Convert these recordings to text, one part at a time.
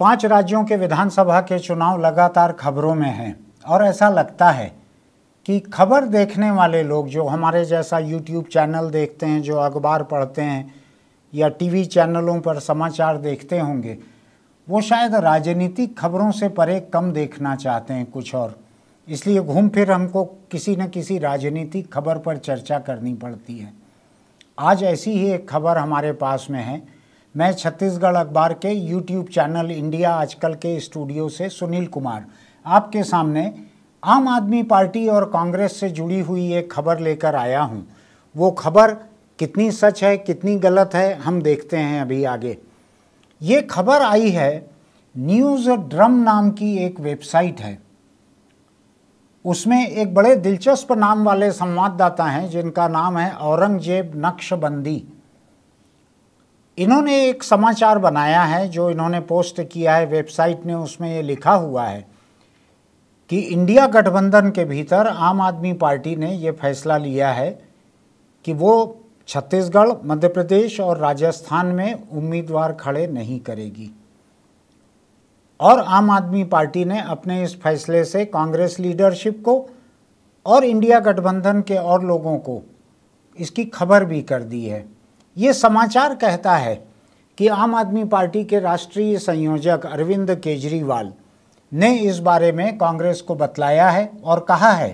पांच राज्यों के विधानसभा के चुनाव लगातार खबरों में हैं और ऐसा लगता है कि खबर देखने वाले लोग जो हमारे जैसा यूट्यूब चैनल देखते हैं जो अखबार पढ़ते हैं या टीवी चैनलों पर समाचार देखते होंगे वो शायद राजनीतिक खबरों से परे कम देखना चाहते हैं कुछ और इसलिए घूम फिर हमको किसी न किसी राजनीतिक खबर पर चर्चा करनी पड़ती है आज ऐसी ही एक खबर हमारे पास में है मैं छत्तीसगढ़ अखबार के यूट्यूब चैनल इंडिया आजकल के स्टूडियो से सुनील कुमार आपके सामने आम आदमी पार्टी और कांग्रेस से जुड़ी हुई एक खबर लेकर आया हूं। वो खबर कितनी सच है कितनी गलत है हम देखते हैं अभी आगे ये खबर आई है न्यूज़ ड्रम नाम की एक वेबसाइट है उसमें एक बड़े दिलचस्प नाम वाले संवाददाता हैं जिनका नाम है औरंगजेब नक्शबंदी इन्होंने एक समाचार बनाया है जो इन्होंने पोस्ट किया है वेबसाइट ने उसमें ये लिखा हुआ है कि इंडिया गठबंधन के भीतर आम आदमी पार्टी ने ये फैसला लिया है कि वो छत्तीसगढ़ मध्य प्रदेश और राजस्थान में उम्मीदवार खड़े नहीं करेगी और आम आदमी पार्टी ने अपने इस फैसले से कांग्रेस लीडरशिप को और इंडिया गठबंधन के और लोगों को इसकी खबर भी कर दी है ये समाचार कहता है कि आम आदमी पार्टी के राष्ट्रीय संयोजक अरविंद केजरीवाल ने इस बारे में कांग्रेस को बतलाया है और कहा है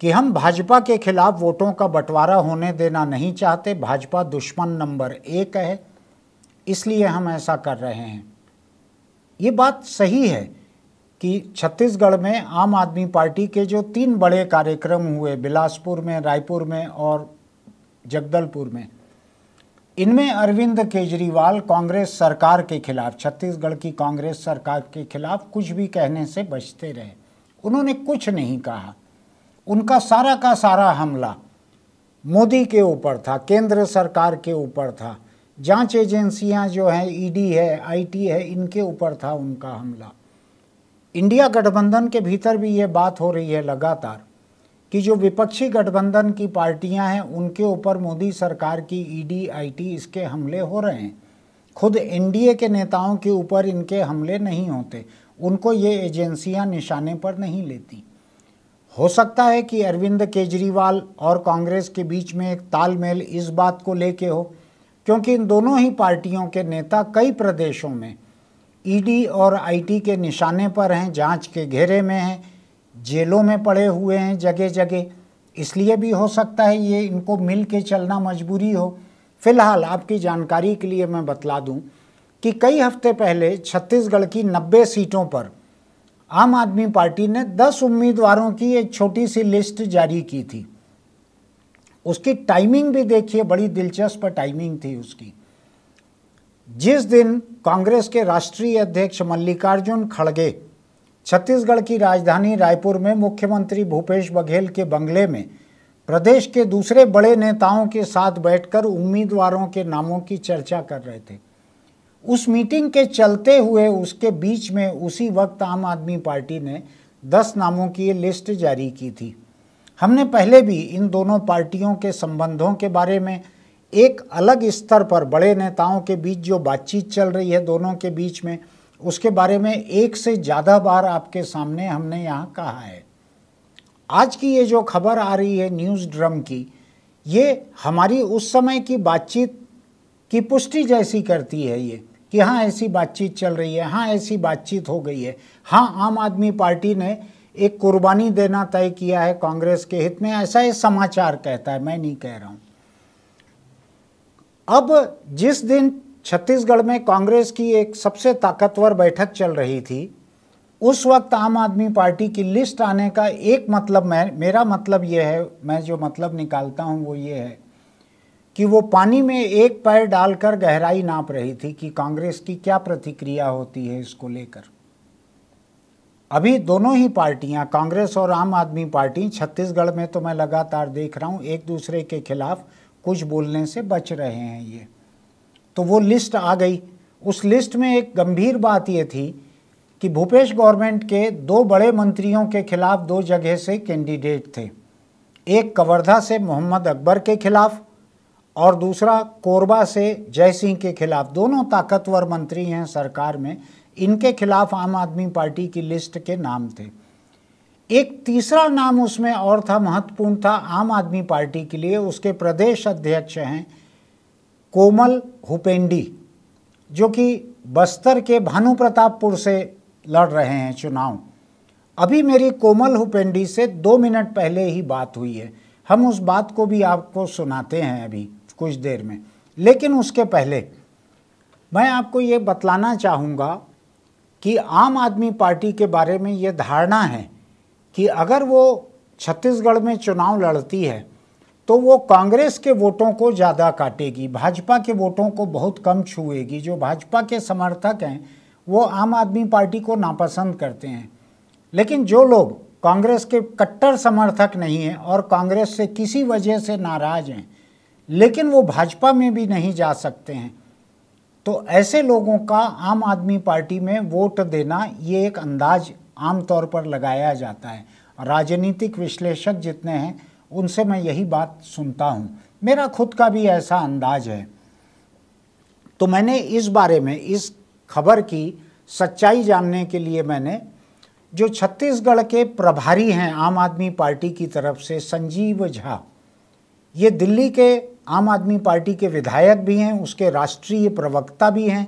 कि हम भाजपा के खिलाफ वोटों का बंटवारा होने देना नहीं चाहते भाजपा दुश्मन नंबर एक है इसलिए हम ऐसा कर रहे हैं ये बात सही है कि छत्तीसगढ़ में आम आदमी पार्टी के जो तीन बड़े कार्यक्रम हुए बिलासपुर में रायपुर में और जगदलपुर में इनमें अरविंद केजरीवाल कांग्रेस सरकार के खिलाफ छत्तीसगढ़ की कांग्रेस सरकार के खिलाफ कुछ भी कहने से बचते रहे उन्होंने कुछ नहीं कहा उनका सारा का सारा हमला मोदी के ऊपर था केंद्र सरकार के ऊपर था जांच एजेंसियां जो हैं ईडी है आईटी है इनके ऊपर था उनका हमला इंडिया गठबंधन के भीतर भी ये बात हो रही है लगातार कि जो विपक्षी गठबंधन की पार्टियां हैं उनके ऊपर मोदी सरकार की ईडी e आईटी इसके हमले हो रहे हैं खुद एनडीए के नेताओं के ऊपर इनके हमले नहीं होते उनको ये एजेंसियां निशाने पर नहीं लेती हो सकता है कि अरविंद केजरीवाल और कांग्रेस के बीच में एक तालमेल इस बात को लेके हो क्योंकि इन दोनों ही पार्टियों के नेता कई प्रदेशों में ईडी e और आईटी के निशाने पर हैं जांच के घेरे में हैं जेलों में पड़े हुए हैं जगह जगह इसलिए भी हो सकता है ये इनको मिल के चलना मजबूरी हो फिलहाल आपकी जानकारी के लिए मैं बतला दूं कि कई हफ्ते पहले छत्तीसगढ़ की 90 सीटों पर आम आदमी पार्टी ने 10 उम्मीदवारों की एक छोटी सी लिस्ट जारी की थी उसकी टाइमिंग भी देखिए बड़ी दिलचस्प टाइमिंग थी उसकी जिस दिन कांग्रेस के राष्ट्रीय अध्यक्ष मल्लिकार्जुन खड़गे छत्तीसगढ़ की राजधानी रायपुर में मुख्यमंत्री भूपेश बघेल के बंगले में प्रदेश के दूसरे बड़े नेताओं के साथ बैठकर उम्मीदवारों के नामों की चर्चा कर रहे थे उस मीटिंग के चलते हुए उसके बीच में उसी वक्त आम आदमी पार्टी ने दस नामों की लिस्ट जारी की थी हमने पहले भी इन दोनों पार्टियों के संबंधों के बारे में एक अलग स्तर पर बड़े नेताओं के बीच जो बातचीत चल रही है दोनों के बीच में उसके बारे में एक से ज़्यादा बार आपके सामने हमने यहाँ कहा है आज की ये जो खबर आ रही है न्यूज़ ड्रम की ये हमारी उस समय की बातचीत की पुष्टि जैसी करती है ये कि हाँ ऐसी बातचीत चल रही है हाँ ऐसी बातचीत हो गई है हाँ आम आदमी पार्टी ने एक कुर्बानी देना तय किया है कांग्रेस के हित में ऐसा ये समाचार कहता है मैं नहीं कह रहा हूँ अब जिस दिन छत्तीसगढ़ में कांग्रेस की एक सबसे ताकतवर बैठक चल रही थी उस वक्त आम आदमी पार्टी की लिस्ट आने का एक मतलब मैं मेरा मतलब ये है मैं जो मतलब निकालता हूँ वो ये है कि वो पानी में एक पैर डालकर गहराई नाप रही थी कि कांग्रेस की क्या प्रतिक्रिया होती है इसको लेकर अभी दोनों ही पार्टियां कांग्रेस और आम आदमी पार्टी छत्तीसगढ़ में तो मैं लगातार देख रहा हूं एक दूसरे के खिलाफ कुछ बोलने से बच रहे हैं ये तो वो लिस्ट आ गई उस लिस्ट में एक गंभीर बात ये थी कि भूपेश गवर्नमेंट के दो बड़े मंत्रियों के खिलाफ दो जगह से कैंडिडेट थे एक कवर्धा से मोहम्मद अकबर के खिलाफ और दूसरा कोरबा से जय सिंह के खिलाफ दोनों ताकतवर मंत्री हैं सरकार में इनके खिलाफ आम आदमी पार्टी की लिस्ट के नाम थे एक तीसरा नाम उसमें और था महत्वपूर्ण था आम आदमी पार्टी के लिए उसके प्रदेश अध्यक्ष हैं कोमल हुपेंडी जो कि बस्तर के भानु प्रतापपुर से लड़ रहे हैं चुनाव अभी मेरी कोमल हुपेंडी से दो मिनट पहले ही बात हुई है हम उस बात को भी आपको सुनाते हैं अभी कुछ देर में लेकिन उसके पहले मैं आपको ये बतलाना चाहूँगा कि आम आदमी पार्टी के बारे में ये धारणा है कि अगर वो छत्तीसगढ़ में चुनाव लड़ती है तो वो कांग्रेस के वोटों को ज़्यादा काटेगी भाजपा के वोटों को बहुत कम छुएगी जो भाजपा के समर्थक हैं वो आम आदमी पार्टी को नापसंद करते हैं लेकिन जो लोग कांग्रेस के कट्टर समर्थक नहीं हैं और कांग्रेस से किसी वजह से नाराज़ हैं लेकिन वो भाजपा में भी नहीं जा सकते हैं तो ऐसे लोगों का आम आदमी पार्टी में वोट देना ये एक अंदाज आम तौर पर लगाया जाता है राजनीतिक विश्लेषक जितने हैं उनसे मैं यही बात सुनता हूँ मेरा खुद का भी ऐसा अंदाज है तो मैंने इस बारे में इस खबर की सच्चाई जानने के लिए मैंने जो छत्तीसगढ़ के प्रभारी हैं आम आदमी पार्टी की तरफ से संजीव झा ये दिल्ली के आम आदमी पार्टी के विधायक भी हैं उसके राष्ट्रीय प्रवक्ता भी हैं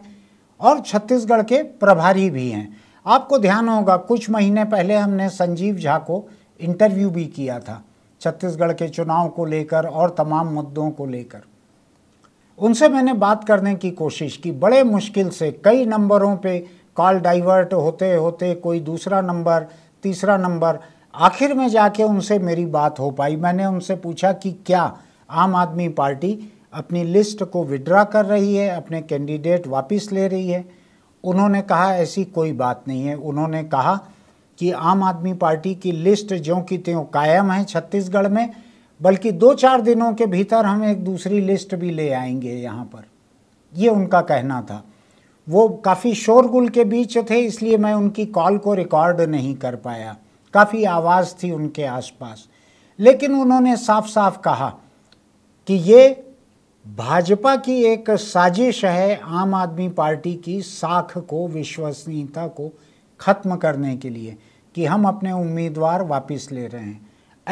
और छत्तीसगढ़ के प्रभारी भी हैं आपको ध्यान होगा कुछ महीने पहले हमने संजीव झा को इंटरव्यू भी किया था छत्तीसगढ़ के चुनाव को लेकर और तमाम मुद्दों को लेकर उनसे मैंने बात करने की कोशिश की बड़े मुश्किल से कई नंबरों पे कॉल डाइवर्ट होते होते कोई दूसरा नंबर तीसरा नंबर आखिर में जाके उनसे मेरी बात हो पाई मैंने उनसे पूछा कि क्या आम आदमी पार्टी अपनी लिस्ट को विड्रा कर रही है अपने कैंडिडेट वापस ले रही है उन्होंने कहा ऐसी कोई बात नहीं है उन्होंने कहा कि आम आदमी पार्टी की लिस्ट ज्यों की त्यों कायम है छत्तीसगढ़ में बल्कि दो चार दिनों के भीतर हम एक दूसरी लिस्ट भी ले आएंगे यहाँ पर ये उनका कहना था वो काफ़ी शोरगुल के बीच थे इसलिए मैं उनकी कॉल को रिकॉर्ड नहीं कर पाया काफ़ी आवाज़ थी उनके आसपास लेकिन उन्होंने साफ साफ कहा कि ये भाजपा की एक साजिश है आम आदमी पार्टी की साख को विश्वसनीयता को ख़त्म करने के लिए कि हम अपने उम्मीदवार वापस ले रहे हैं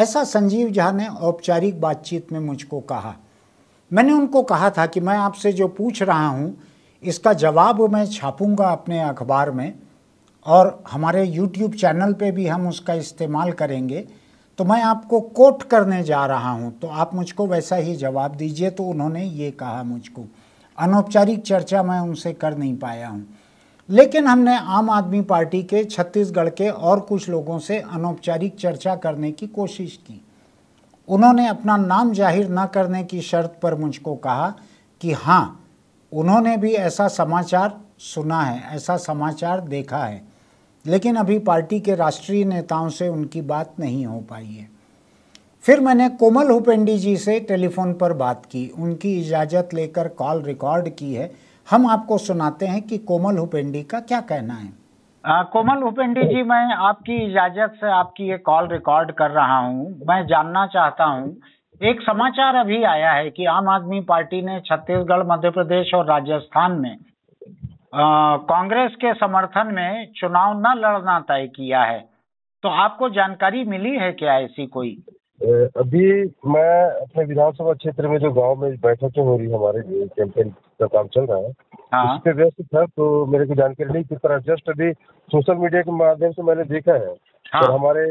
ऐसा संजीव झा ने औपचारिक बातचीत में मुझको कहा मैंने उनको कहा था कि मैं आपसे जो पूछ रहा हूँ इसका जवाब मैं छापूंगा अपने अखबार में और हमारे YouTube चैनल पे भी हम उसका इस्तेमाल करेंगे तो मैं आपको कोट करने जा रहा हूँ तो आप मुझको वैसा ही जवाब दीजिए तो उन्होंने ये कहा मुझको अनौपचारिक चर्चा मैं उनसे कर नहीं पाया हूँ लेकिन हमने आम आदमी पार्टी के छत्तीसगढ़ के और कुछ लोगों से अनौपचारिक चर्चा करने की कोशिश की उन्होंने अपना नाम जाहिर न करने की शर्त पर मुझको कहा कि हाँ उन्होंने भी ऐसा समाचार सुना है ऐसा समाचार देखा है लेकिन अभी पार्टी के राष्ट्रीय नेताओं से उनकी बात नहीं हो पाई है फिर मैंने कोमल हुपेंडी जी से टेलीफोन पर बात की उनकी इजाज़त लेकर कॉल रिकॉर्ड की है हम आपको सुनाते हैं कि कोमल हुपेंडी का क्या कहना है आ, कोमल हुपेंडी जी मैं आपकी इजाजत से आपकी ये कॉल रिकॉर्ड कर रहा हूँ मैं जानना चाहता हूँ एक समाचार अभी आया है कि आम आदमी पार्टी ने छत्तीसगढ़ मध्य प्रदेश और राजस्थान में कांग्रेस के समर्थन में चुनाव न लड़ना तय किया है तो आपको जानकारी मिली है क्या ऐसी कोई अभी मैं अपने विधानसभा क्षेत्र में जो गांव में बैठकें हो रही है हमारे कैंपेन का काम चल रहा है हाँ। उसके व्यस्त था तो मेरे को जानकारी नहीं किस तरह जस्ट अभी सोशल मीडिया के माध्यम से मैंने देखा है हाँ। तो हमारे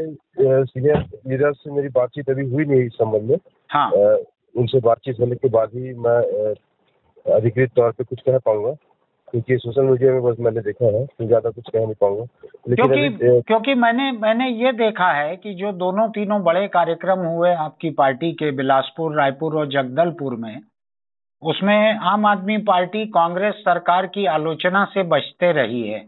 सीनियर लीडर्स से मेरी बातचीत अभी हुई नहीं इस संबंध में हाँ। उनसे बातचीत होने के बाद ही मैं अधिकृत तौर पर कुछ कह पाऊंगा क्योंकि सोशल मीडिया में बस मैंने देखा है तो ज़्यादा कुछ कह नहीं पाऊंगा क्योंकि क्योंकि मैंने मैंने ये देखा है कि जो दोनों तीनों बड़े कार्यक्रम हुए आपकी पार्टी के बिलासपुर रायपुर और जगदलपुर में उसमें आम आदमी पार्टी कांग्रेस सरकार की आलोचना से बचते रही है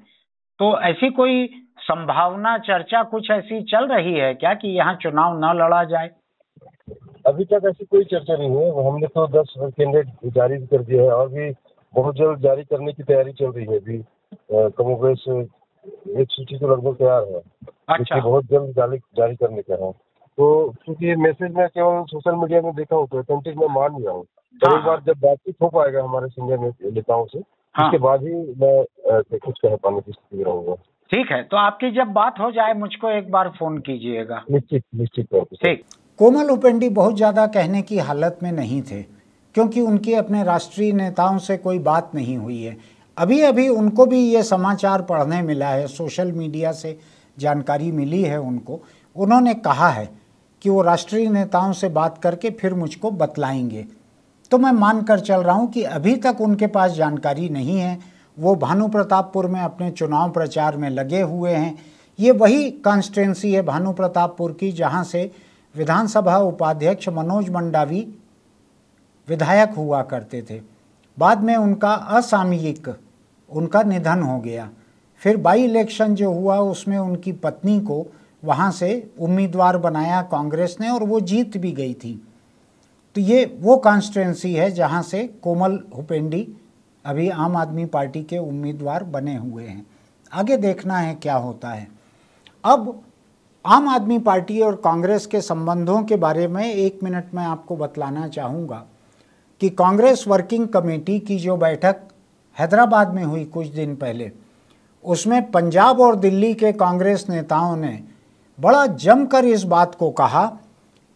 तो ऐसी कोई संभावना चर्चा कुछ ऐसी चल रही है क्या कि यहाँ चुनाव न लड़ा जाए अभी तक ऐसी कोई चर्चा नहीं है हमने तो दस कैंडिडेट जारी कर दिया है और भी बहुत जल्द जारी करने की तैयारी चल रही है अभी कांग्रेस एक सूची तो लगभग तैयार है अच्छा बहुत जल्द जारी जारी करने का है तो क्योंकि ये मैसेज मैं केवल सोशल मीडिया में देखा हूँ तो कंटेंट मैं मान लिया हूँ तो हाँ। एक बार जब बातचीत हो पाएगा हमारे सीनियर नेताओं से हाँ। उसके बाद ही मैं कुछ कह पाने की स्थिति रहूंगा ठीक है तो आपकी जब बात हो जाए मुझको एक बार फोन कीजिएगा निश्चित निश्चित तौर पर ठीक कोमल उपेंडी बहुत ज्यादा कहने की हालत में नहीं थे क्योंकि उनकी अपने राष्ट्रीय नेताओं से कोई बात नहीं हुई है अभी अभी उनको भी ये समाचार पढ़ने मिला है सोशल मीडिया से जानकारी मिली है उनको उन्होंने कहा है कि वो राष्ट्रीय नेताओं से बात करके फिर मुझको बतलाएंगे तो मैं मान कर चल रहा हूँ कि अभी तक उनके पास जानकारी नहीं है वो भानु प्रतापपुर में अपने चुनाव प्रचार में लगे हुए हैं ये वही कॉन्स्टिटेंसी है भानु प्रतापपुर की जहाँ से विधानसभा उपाध्यक्ष मनोज मंडावी विधायक हुआ करते थे बाद में उनका असामयिक उनका निधन हो गया फिर बाई इलेक्शन जो हुआ उसमें उनकी पत्नी को वहाँ से उम्मीदवार बनाया कांग्रेस ने और वो जीत भी गई थी तो ये वो कॉन्स्टिट्यूंसी है जहाँ से कोमल हुपेंडी अभी आम आदमी पार्टी के उम्मीदवार बने हुए हैं आगे देखना है क्या होता है अब आम आदमी पार्टी और कांग्रेस के संबंधों के बारे में एक मिनट में आपको बतलाना चाहूँगा कि कांग्रेस वर्किंग कमेटी की जो बैठक हैदराबाद में हुई कुछ दिन पहले उसमें पंजाब और दिल्ली के कांग्रेस नेताओं ने बड़ा जमकर इस बात को कहा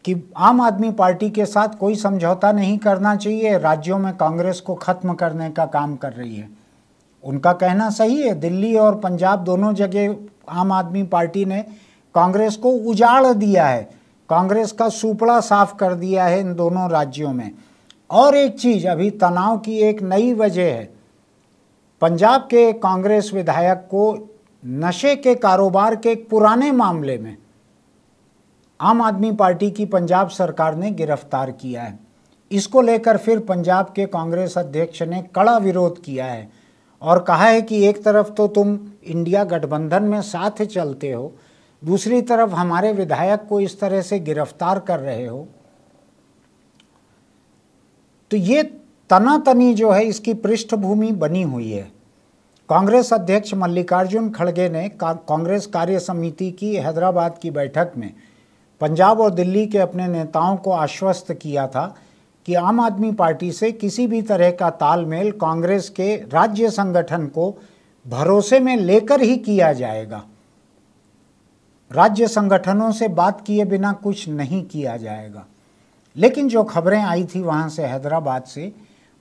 कि आम आदमी पार्टी के साथ कोई समझौता नहीं करना चाहिए राज्यों में कांग्रेस को ख़त्म करने का काम कर रही है उनका कहना सही है दिल्ली और पंजाब दोनों जगह आम आदमी पार्टी ने कांग्रेस को उजाड़ दिया है कांग्रेस का सुपड़ा साफ कर दिया है इन दोनों राज्यों में और एक चीज़ अभी तनाव की एक नई वजह है पंजाब के कांग्रेस विधायक को नशे के कारोबार के एक पुराने मामले में आम आदमी पार्टी की पंजाब सरकार ने गिरफ्तार किया है इसको लेकर फिर पंजाब के कांग्रेस अध्यक्ष ने कड़ा विरोध किया है और कहा है कि एक तरफ तो तुम इंडिया गठबंधन में साथ चलते हो दूसरी तरफ हमारे विधायक को इस तरह से गिरफ्तार कर रहे हो तो ये तनातनी जो है इसकी पृष्ठभूमि बनी हुई है कांग्रेस अध्यक्ष मल्लिकार्जुन खड़गे ने कांग्रेस कार्य समिति की हैदराबाद की बैठक में पंजाब और दिल्ली के अपने नेताओं को आश्वस्त किया था कि आम आदमी पार्टी से किसी भी तरह का तालमेल कांग्रेस के राज्य संगठन को भरोसे में लेकर ही किया जाएगा राज्य संगठनों से बात किए बिना कुछ नहीं किया जाएगा लेकिन जो खबरें आई थी वहां से हैदराबाद से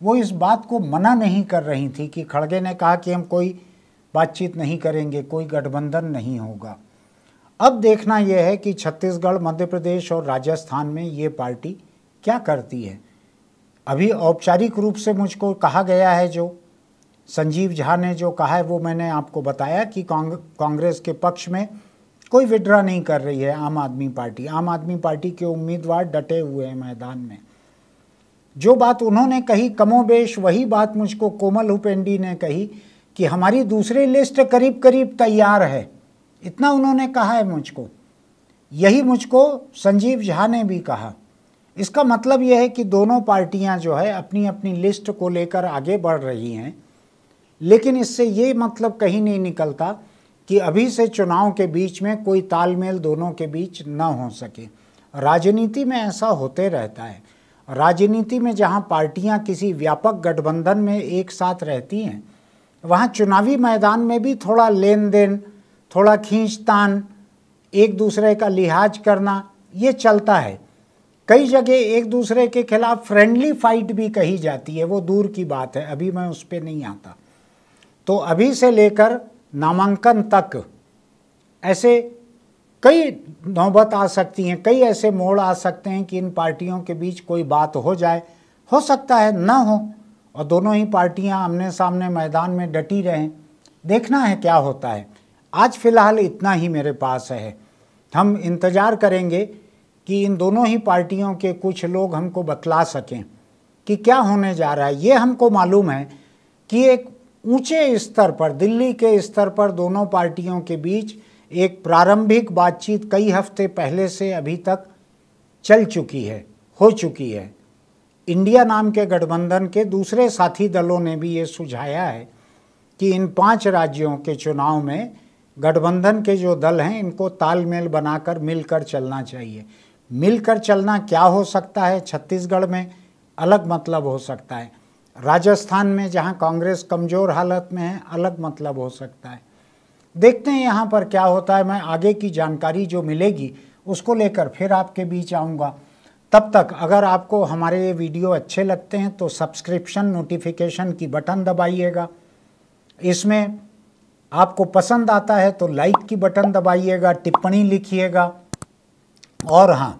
वो इस बात को मना नहीं कर रही थी कि खड़गे ने कहा कि हम कोई बातचीत नहीं करेंगे कोई गठबंधन नहीं होगा अब देखना यह है कि छत्तीसगढ़ मध्य प्रदेश और राजस्थान में ये पार्टी क्या करती है अभी औपचारिक रूप से मुझको कहा गया है जो संजीव झा ने जो कहा है वो मैंने आपको बताया कि कांग्रेस के पक्ष में कोई विड्रा नहीं कर रही है आम आदमी पार्टी आम आदमी पार्टी के उम्मीदवार डटे हुए हैं मैदान में जो बात उन्होंने कही कमोबेश वही बात मुझको कोमल हुपेंडी ने कही कि हमारी दूसरी लिस्ट करीब करीब तैयार है इतना उन्होंने कहा है मुझको यही मुझको संजीव झा ने भी कहा इसका मतलब यह है कि दोनों पार्टियां जो है अपनी अपनी लिस्ट को लेकर आगे बढ़ रही हैं लेकिन इससे ये मतलब कहीं नहीं निकलता कि अभी से चुनाव के बीच में कोई तालमेल दोनों के बीच न हो सके राजनीति में ऐसा होते रहता है राजनीति में जहां पार्टियां किसी व्यापक गठबंधन में एक साथ रहती हैं वहां चुनावी मैदान में भी थोड़ा लेन देन थोड़ा खींचतान एक दूसरे का लिहाज करना ये चलता है कई जगह एक दूसरे के खिलाफ फ्रेंडली फाइट भी कही जाती है वो दूर की बात है अभी मैं उस पर नहीं आता तो अभी से लेकर नामांकन तक ऐसे कई नौबत आ सकती हैं कई ऐसे मोड़ आ सकते हैं कि इन पार्टियों के बीच कोई बात हो जाए हो सकता है ना हो और दोनों ही पार्टियां आमने सामने मैदान में डटी रहें देखना है क्या होता है आज फ़िलहाल इतना ही मेरे पास है हम इंतज़ार करेंगे कि इन दोनों ही पार्टियों के कुछ लोग हमको बतला सकें कि क्या होने जा रहा है ये हमको मालूम है कि एक ऊंचे स्तर पर दिल्ली के स्तर पर दोनों पार्टियों के बीच एक प्रारंभिक बातचीत कई हफ्ते पहले से अभी तक चल चुकी है हो चुकी है इंडिया नाम के गठबंधन के दूसरे साथी दलों ने भी ये सुझाया है कि इन पांच राज्यों के चुनाव में गठबंधन के जो दल हैं इनको तालमेल बनाकर मिलकर चलना चाहिए मिलकर चलना क्या हो सकता है छत्तीसगढ़ में अलग मतलब हो सकता है राजस्थान में जहां कांग्रेस कमज़ोर हालत में है अलग मतलब हो सकता है देखते हैं यहाँ पर क्या होता है मैं आगे की जानकारी जो मिलेगी उसको लेकर फिर आपके बीच आऊँगा तब तक अगर आपको हमारे ये वीडियो अच्छे लगते हैं तो सब्सक्रिप्शन नोटिफिकेशन की बटन दबाइएगा इसमें आपको पसंद आता है तो लाइक की बटन दबाइएगा टिप्पणी लिखिएगा और हाँ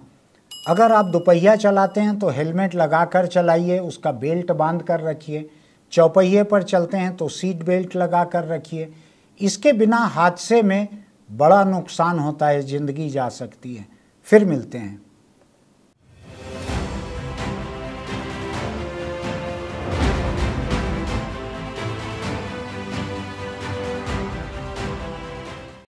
अगर आप दोपहिया चलाते हैं तो हेलमेट लगा कर चलाइए उसका बेल्ट बांध कर रखिए चौपहिए पर चलते हैं तो सीट बेल्ट लगा कर रखिए इसके बिना हादसे में बड़ा नुकसान होता है ज़िंदगी जा सकती है फिर मिलते हैं